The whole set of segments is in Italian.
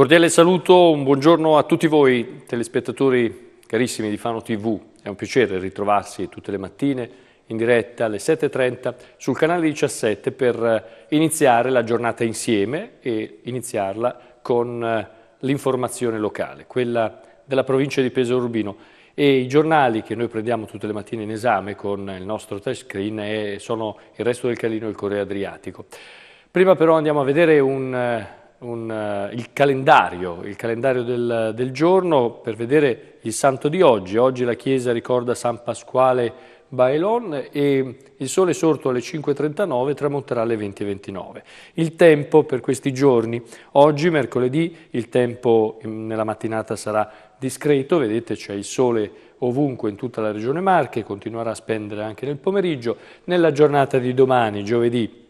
cordiale saluto, un buongiorno a tutti voi telespettatori carissimi di Fano TV. È un piacere ritrovarsi tutte le mattine in diretta alle 7.30 sul canale 17 per eh, iniziare la giornata insieme e iniziarla con eh, l'informazione locale, quella della provincia di Pesaro Urbino. E i giornali che noi prendiamo tutte le mattine in esame con il nostro touchscreen sono il resto del Calino e il Correo Adriatico. Prima però andiamo a vedere un eh, un, uh, il calendario, il calendario del, del, giorno per vedere il santo di oggi. Oggi la Chiesa ricorda San Pasquale Bailon e il sole sorto alle 5.39 tramonterà alle 20.29. Il tempo per questi giorni, oggi mercoledì il tempo mm, nella mattinata sarà discreto, vedete c'è il sole ovunque in tutta la regione Marche, continuerà a spendere anche nel pomeriggio, nella giornata di domani, giovedì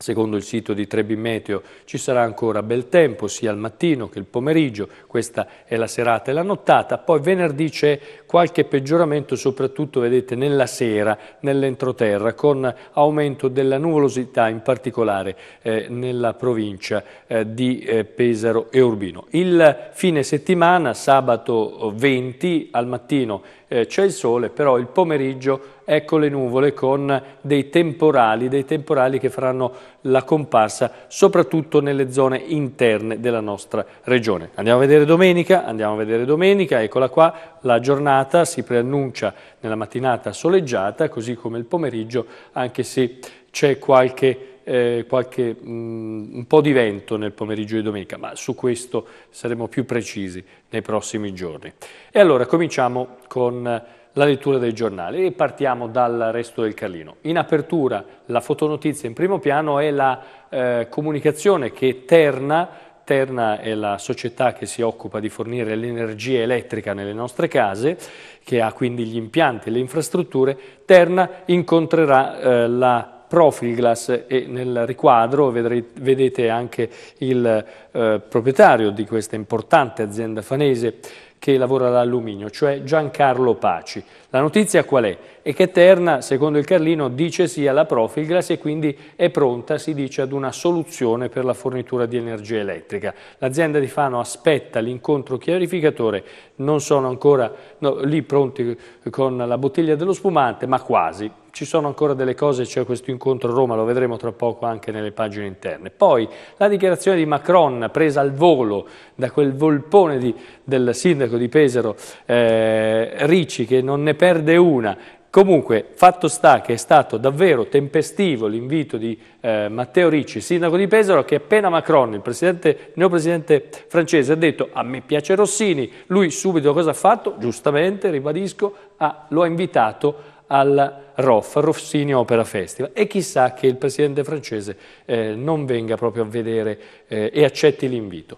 Secondo il sito di Trebi Meteo ci sarà ancora bel tempo sia al mattino che il pomeriggio, questa è la serata e la nottata, poi venerdì c'è qualche peggioramento soprattutto vedete nella sera, nell'entroterra, con aumento della nuvolosità in particolare eh, nella provincia eh, di eh, Pesaro e Urbino. Il fine settimana, sabato 20 al mattino eh, c'è il sole, però il pomeriggio ecco le nuvole con dei temporali, dei temporali che faranno la comparsa soprattutto nelle zone interne della nostra regione. Andiamo a vedere domenica, andiamo a vedere domenica, eccola qua, la giornata si preannuncia nella mattinata soleggiata, così come il pomeriggio, anche se c'è qualche eh, qualche, mm, un po' di vento nel pomeriggio di domenica, ma su questo saremo più precisi nei prossimi giorni. E allora cominciamo con la lettura dei giornali e partiamo dal resto del Carlino. In apertura la fotonotizia in primo piano è la eh, comunicazione che Terna, Terna è la società che si occupa di fornire l'energia elettrica nelle nostre case, che ha quindi gli impianti e le infrastrutture, Terna incontrerà eh, la Profilglass e nel riquadro vedrete, vedete anche il eh, proprietario di questa importante azienda fanese che lavora all'alluminio, cioè Giancarlo Paci. La notizia qual è? È che Terna, secondo il Carlino, dice sì alla Profilglass e quindi è pronta, si dice, ad una soluzione per la fornitura di energia elettrica. L'azienda di Fano aspetta l'incontro chiarificatore, non sono ancora no, lì pronti con la bottiglia dello spumante, ma quasi ci sono ancora delle cose, c'è cioè questo incontro a Roma, lo vedremo tra poco anche nelle pagine interne. Poi la dichiarazione di Macron, presa al volo da quel volpone di, del sindaco di Pesaro, eh, Ricci, che non ne perde una, Comunque, fatto sta che è stato davvero tempestivo l'invito di eh, Matteo Ricci, sindaco di Pesaro, che appena Macron, il presidente, neo presidente francese, ha detto a me piace Rossini, lui subito cosa ha fatto? Giustamente, ribadisco, ah, lo ha invitato a al ROF, Rossini Opera Festival, e chissà che il presidente francese eh, non venga proprio a vedere eh, e accetti l'invito.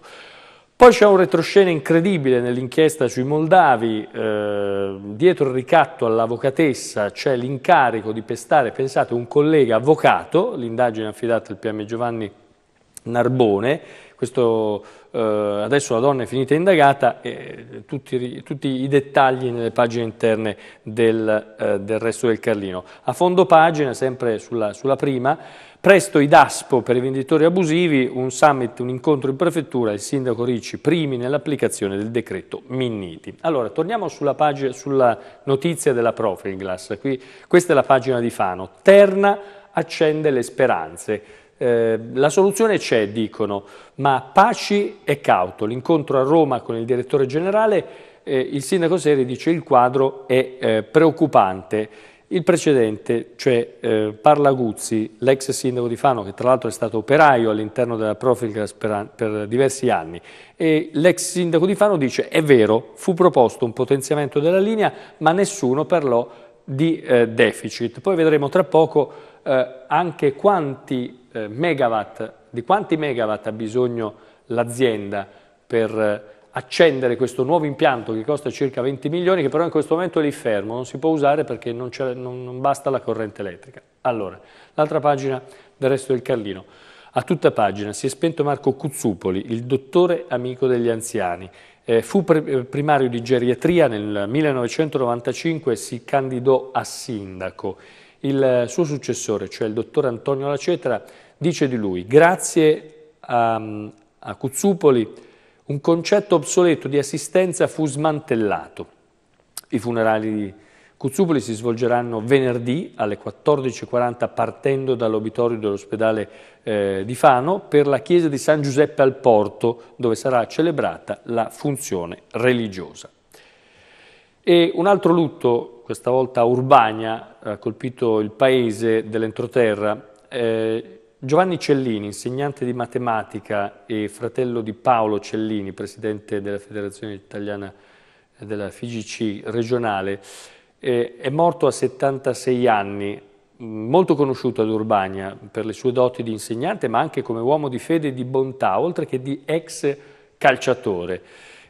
Poi c'è un retroscena incredibile nell'inchiesta sui Moldavi, eh, dietro il ricatto all'avvocatessa c'è l'incarico di pestare, pensate, un collega avvocato, l'indagine è affidata al PM Giovanni Narbone, questo eh, adesso la donna è finita indagata e eh, tutti, tutti i dettagli nelle pagine interne del, eh, del, resto del Carlino. A fondo pagina, sempre sulla, sulla prima, Presto i DASPO per i venditori abusivi, un summit, un incontro in prefettura, il sindaco Ricci primi nell'applicazione del decreto Minniti. Allora, torniamo sulla, pagina, sulla notizia della Profilglass, Qui, questa è la pagina di Fano, Terna accende le speranze. Ehm, la soluzione c'è, dicono, ma Paci e cauto. L'incontro a Roma con il direttore generale, eh, il sindaco Seri dice il quadro è eh, preoccupante. Il precedente, cioè eh, Parlaguzzi, l'ex sindaco di Fano, che tra l'altro è stato operaio all'interno della Profilgas per, per, diversi anni, e l'ex sindaco di Fano dice è vero, fu proposto un potenziamento della linea, ma nessuno parlò di eh, deficit. Poi vedremo tra poco eh, anche quanti, eh, megawatt, di quanti megawatt ha bisogno l'azienda per eh, accendere questo nuovo impianto che costa circa 20 milioni, che però in questo momento è lì fermo, non si può usare perché non, non, non basta la corrente elettrica. Allora, l'altra pagina del resto del Carlino. A tutta pagina si è spento Marco Cuzzupoli, il dottore amico degli anziani. Eh, fu eh, primario di geriatria nel 1995 e si candidò a sindaco. Il suo successore, cioè il dottor Antonio Lacetra, dice di lui, grazie a, a Cuzzupoli un concetto obsoleto di assistenza fu smantellato. I funerali di Cuzzupoli si svolgeranno venerdì alle 14.40 partendo dall'obitorio dell'ospedale eh, di Fano per la chiesa di San Giuseppe al Porto dove sarà celebrata la funzione religiosa. E un altro lutto questa volta Urbania ha colpito il paese dell'entroterra. Eh, Giovanni Cellini, insegnante di matematica e fratello di Paolo Cellini, presidente della Federazione Italiana della FIGC regionale, eh, è morto a 76 anni, molto conosciuto ad Urbania per le sue doti di insegnante, ma anche come uomo di fede e di bontà, oltre che di ex calciatore.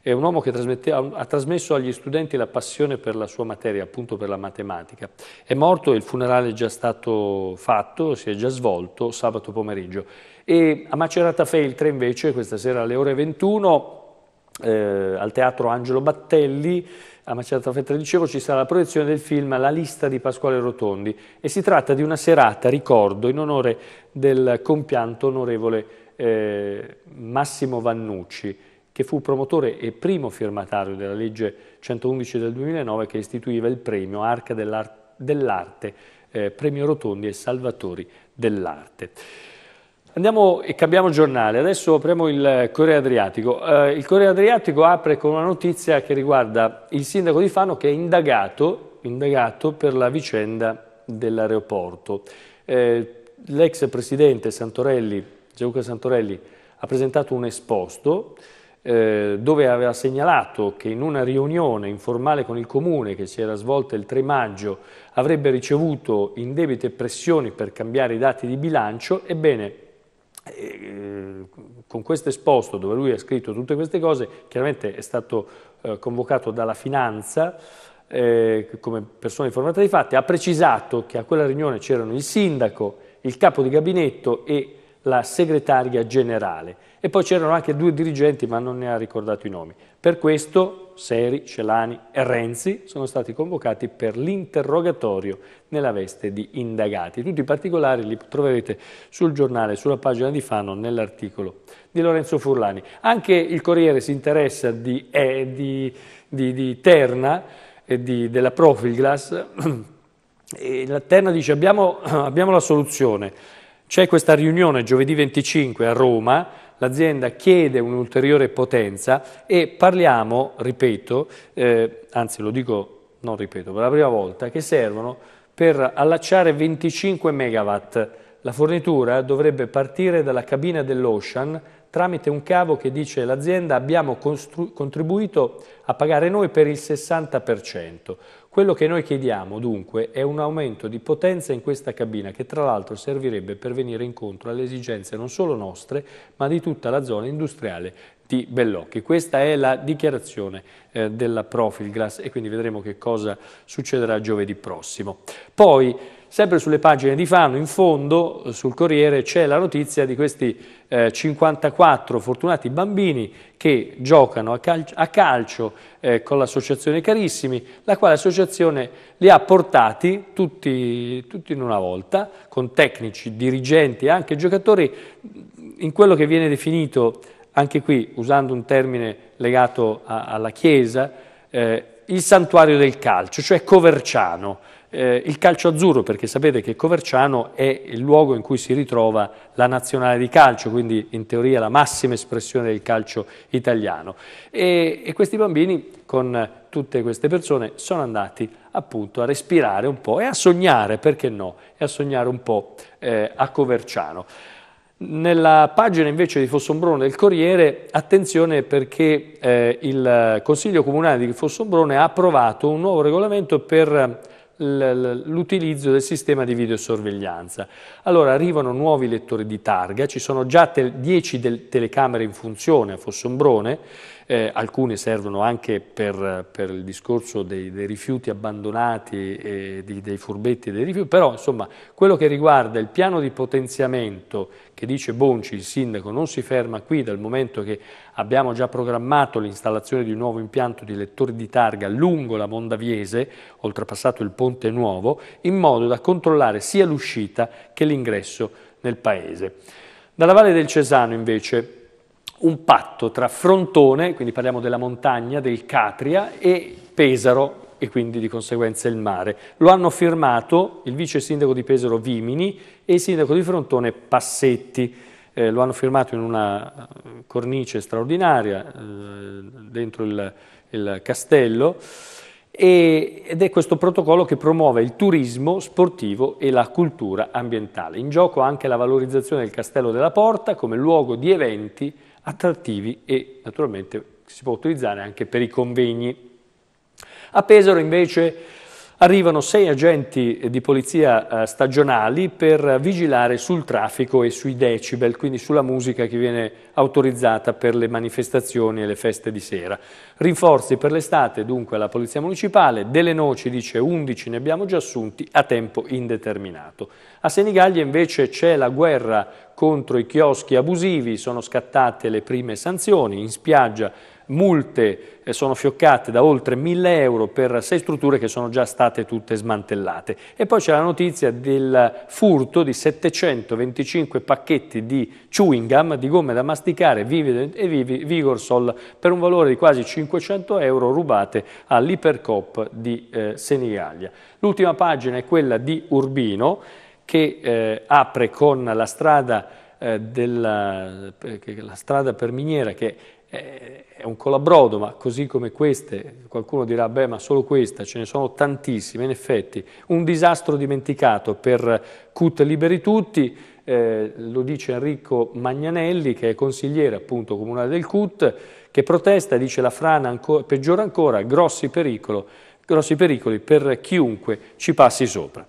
È un uomo che ha trasmesso agli studenti la passione per la sua materia, appunto per la matematica. È morto, il funerale è già stato fatto, si è già svolto sabato pomeriggio. E a Macerata Feltre invece, questa sera alle ore 21, eh, al Teatro Angelo Battelli, a Macerata Feltre, dicevo, ci sarà la proiezione del film La lista di Pasquale Rotondi e si tratta di una serata, ricordo, in onore del compianto onorevole eh, Massimo Vannucci, che fu promotore e primo firmatario della legge 111 del 2009 che istituiva il premio Arca dell'Arte, eh, Premio Rotondi e Salvatori dell'Arte. Andiamo e cambiamo giornale, adesso apriamo il Corriere Adriatico. Eh, il Corriere Adriatico apre con una notizia che riguarda il sindaco di Fano che è indagato, indagato per la vicenda dell'aeroporto. Eh, L'ex presidente Santorelli, Gianluca Santorelli, ha presentato un esposto eh, dove aveva segnalato che in una riunione informale con il Comune che si era svolta il 3 maggio avrebbe ricevuto indebite pressioni per cambiare i dati di bilancio, ebbene eh, con questo esposto dove lui ha scritto tutte queste cose, chiaramente è stato eh, convocato dalla finanza eh, come persona informata dei fatti, ha precisato che a quella riunione c'erano il sindaco, il capo di gabinetto e la segretaria generale e poi c'erano anche due dirigenti ma non ne ha ricordato i nomi. Per questo Seri, Celani e Renzi sono stati convocati per l'interrogatorio nella veste di indagati. Tutti i particolari li troverete sul giornale, sulla pagina di Fano, nell'articolo di Lorenzo Furlani. Anche il Corriere si interessa di, eh, di, di, di Terna, eh, della Profilglass, e la Terna dice abbiamo, abbiamo la soluzione c'è questa riunione giovedì 25 a Roma, l'azienda chiede un'ulteriore potenza e parliamo, ripeto, eh, anzi lo dico, non ripeto, per la prima volta, che servono per allacciare 25 megawatt. La fornitura dovrebbe partire dalla cabina dell'Ocean tramite un cavo che dice l'azienda abbiamo contribuito a pagare noi per il 60%. Quello che noi chiediamo dunque è un aumento di potenza in questa cabina che tra l'altro servirebbe per venire incontro alle esigenze non solo nostre ma di tutta la zona industriale di Bellocchi. Questa è la dichiarazione eh, della Profilglass e quindi vedremo che cosa succederà giovedì prossimo. Poi Sempre sulle pagine di Fano, in fondo, eh, sul Corriere, c'è la notizia di questi eh, 54 fortunati bambini che giocano a, cal a calcio eh, con l'associazione Carissimi, la quale associazione li ha portati tutti, tutti in una volta, con tecnici, dirigenti e anche giocatori, in quello che viene definito, anche qui usando un termine legato alla Chiesa, eh, il santuario del calcio, cioè Coverciano eh, il calcio azzurro, perché sapete che Coverciano è il luogo in cui si ritrova la nazionale di calcio, quindi in teoria la massima espressione del calcio italiano. E, e questi bambini, con tutte queste persone, sono andati appunto a respirare un po' e a sognare, perché no, e a sognare un po' eh, a Coverciano. Nella pagina invece di Fossombrone del Corriere, attenzione perché eh, il Consiglio Comunale di Fossombrone ha approvato un nuovo regolamento per l'utilizzo del sistema di videosorveglianza. Allora arrivano nuovi lettori di targa, ci sono già 10 te telecamere in funzione a Fossombrone eh, alcune servono anche per, per il discorso dei, dei rifiuti abbandonati, eh, di, dei furbetti dei rifiuti, però insomma quello che riguarda il piano di potenziamento che dice Bonci, il sindaco, non si ferma qui dal momento che abbiamo già programmato l'installazione di un nuovo impianto di lettori di targa lungo la Mondaviese, oltrepassato il Ponte Nuovo, in modo da controllare sia l'uscita che l'ingresso nel paese. Dalla Valle del Cesano invece un patto tra Frontone, quindi parliamo della montagna, del Catria, e Pesaro, e quindi di conseguenza il mare. Lo hanno firmato il vice sindaco di Pesaro Vimini e il sindaco di Frontone Passetti. Eh, lo hanno firmato in una eh, cornice straordinaria eh, dentro il, il castello e, ed è questo protocollo che promuove il turismo sportivo e la cultura ambientale. In gioco anche la valorizzazione del castello della Porta come luogo di eventi attrattivi e naturalmente si può utilizzare anche per i convegni. A Pesaro invece arrivano sei agenti di polizia eh, stagionali per vigilare sul traffico e sui decibel, quindi sulla musica che viene autorizzata per le manifestazioni e le feste di sera. Rinforzi per l'estate dunque alla Polizia Municipale, delle noci dice 11 ne abbiamo già assunti a tempo indeterminato. A Senigallia invece c'è la guerra contro i chioschi abusivi, sono scattate le prime sanzioni, in spiaggia multe eh, sono fioccate da oltre 1000 euro per sei strutture che sono già state tutte smantellate. E poi c'è la notizia del furto di 725 pacchetti di chewing gum, di gomme da masticare, Vivid e Vigorsol, per un valore di quasi 500 euro rubate all'Ipercop di eh, Senigallia. L'ultima pagina è quella di Urbino, che eh, apre con la strada, eh, della, eh, la strada per Miniera, che è un colabrodo, ma così come queste, qualcuno dirà, beh, ma solo questa, ce ne sono tantissime, in effetti, un disastro dimenticato per CUT Liberi Tutti, eh, lo dice Enrico Magnanelli, che è consigliere appunto comunale del CUT, che protesta, dice la frana ancora, peggiore ancora, grossi, pericolo, grossi pericoli per chiunque ci passi sopra.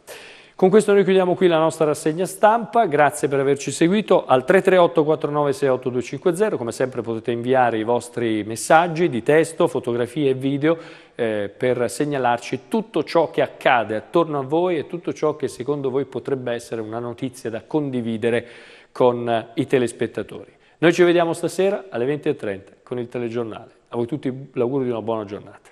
Con questo noi chiudiamo qui la nostra rassegna stampa, grazie per averci seguito al 338 4968 250, come sempre potete inviare i vostri messaggi di testo, fotografie e video eh, per segnalarci tutto ciò che accade attorno a voi e tutto ciò che secondo voi potrebbe essere una notizia da condividere con eh, i telespettatori. Noi ci vediamo stasera alle 20.30 con il telegiornale. A voi tutti l'augurio di una buona giornata.